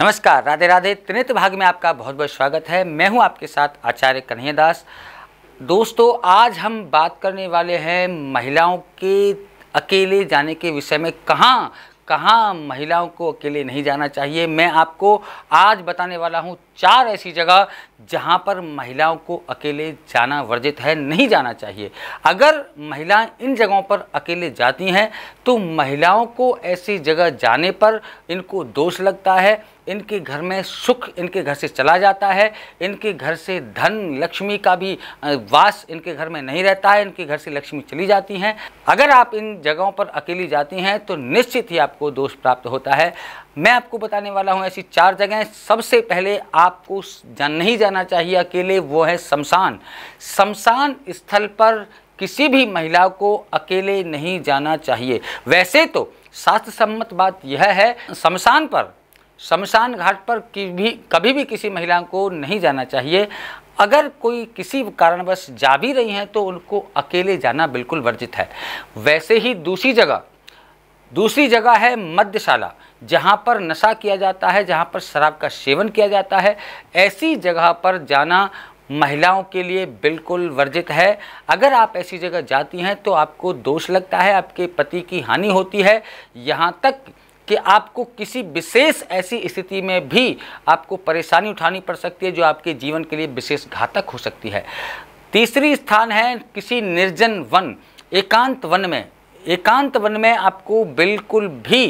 नमस्कार राधे राधे त्रित भाग में आपका बहुत बहुत स्वागत है मैं हूं आपके साथ आचार्य कन्हैया दास दोस्तों आज हम बात करने वाले हैं महिलाओं के अकेले जाने के विषय में कहाँ कहाँ महिलाओं को अकेले नहीं जाना चाहिए मैं आपको आज बताने वाला हूँ चार ऐसी जगह जहां पर महिलाओं को अकेले जाना वर्जित है नहीं जाना चाहिए अगर महिलाएं इन जगहों पर अकेले जाती हैं तो महिलाओं को ऐसी जगह जाने पर इनको दोष लगता है इनके घर में सुख इनके घर से चला जाता है इनके घर से धन लक्ष्मी का भी वास इनके घर में नहीं रहता है इनके घर से लक्ष्मी चली जाती हैं अगर आप इन जगहों पर अकेली जाती हैं तो निश्चित ही आपको दोष प्राप्त होता है मैं आपको बताने वाला हूँ ऐसी चार जगह सबसे पहले आपको जान नहीं जाना चाहिए अकेले वो है शमशान शमशान स्थल पर किसी भी महिला को अकेले नहीं जाना चाहिए वैसे तो शास्त्र सम्मत बात यह है शमशान पर शमशान घाट पर कि भी कभी भी किसी महिला को नहीं जाना चाहिए अगर कोई किसी कारणवश जा भी रही हैं तो उनको अकेले जाना बिल्कुल वर्जित है वैसे ही दूसरी जगह दूसरी जगह है मध्यशाला जहाँ पर नशा किया जाता है जहाँ पर शराब का सेवन किया जाता है ऐसी जगह पर जाना महिलाओं के लिए बिल्कुल वर्जित है अगर आप ऐसी जगह जाती हैं तो आपको दोष लगता है आपके पति की हानि होती है यहाँ तक कि आपको किसी विशेष ऐसी स्थिति में भी आपको परेशानी उठानी पड़ सकती है जो आपके जीवन के लिए विशेष घातक हो सकती है तीसरी स्थान है किसी निर्जन वन एकांत वन में एकांत वन में आपको बिल्कुल भी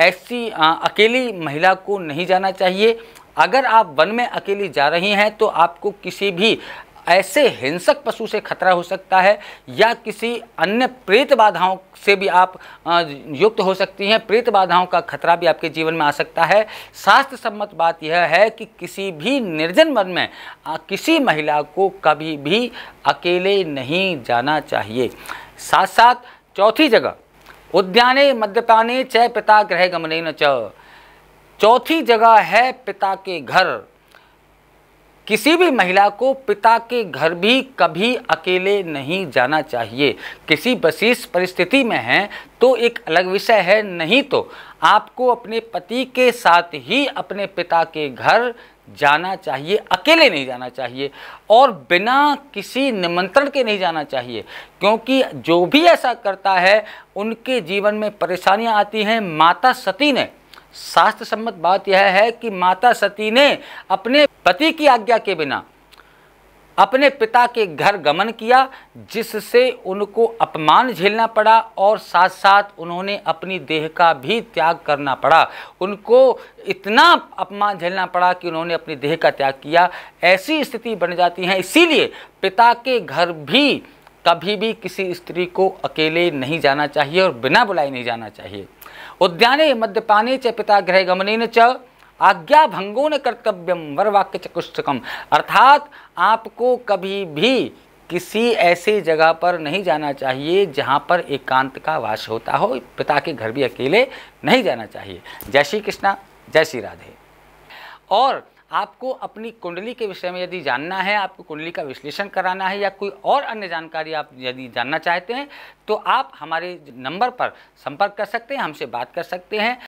ऐसी आ, अकेली महिला को नहीं जाना चाहिए अगर आप वन में अकेली जा रही हैं तो आपको किसी भी ऐसे हिंसक पशु से खतरा हो सकता है या किसी अन्य प्रेत बाधाओं से भी आप युक्त हो सकती हैं प्रेत बाधाओं का खतरा भी आपके जीवन में आ सकता है शास्त्र सम्मत बात यह है कि किसी भी निर्जन वन में किसी महिला को कभी भी अकेले नहीं जाना चाहिए साथ साथ चौथी जगह उद्याने मद्यपाने च पिता ग्रह गमने न चौथी जगह है पिता के घर किसी भी महिला को पिता के घर भी कभी अकेले नहीं जाना चाहिए किसी विशेष परिस्थिति में है तो एक अलग विषय है नहीं तो आपको अपने पति के साथ ही अपने पिता के घर जाना चाहिए अकेले नहीं जाना चाहिए और बिना किसी निमंत्रण के नहीं जाना चाहिए क्योंकि जो भी ऐसा करता है उनके जीवन में परेशानियां आती हैं माता सती ने शास्त्र सम्मत बात यह है कि माता सती ने अपने पति की आज्ञा के बिना अपने पिता के घर गमन किया जिससे उनको अपमान झेलना पड़ा और साथ साथ उन्होंने अपनी देह का भी त्याग करना पड़ा उनको इतना अपमान झेलना पड़ा कि उन्होंने अपनी देह का त्याग किया ऐसी स्थिति बन जाती है इसीलिए पिता के घर भी कभी भी किसी स्त्री को अकेले नहीं जाना चाहिए और बिना बुलाए नहीं जाना चाहिए उद्याने मद्यपाने च पिता गृह गमने च आज्ञा भंगो न कर्तव्यम वाक्य चकुष्टकम अर्थात आपको कभी भी किसी ऐसे जगह पर नहीं जाना चाहिए जहाँ पर एकांत का वास होता हो पिता के घर भी अकेले नहीं जाना चाहिए जय श्री कृष्णा जय श्री राधे और आपको अपनी कुंडली के विषय में यदि जानना है आपको कुंडली का विश्लेषण कराना है या कोई और अन्य जानकारी आप यदि जानना चाहते हैं तो आप हमारे नंबर पर संपर्क कर सकते हैं हमसे बात कर सकते हैं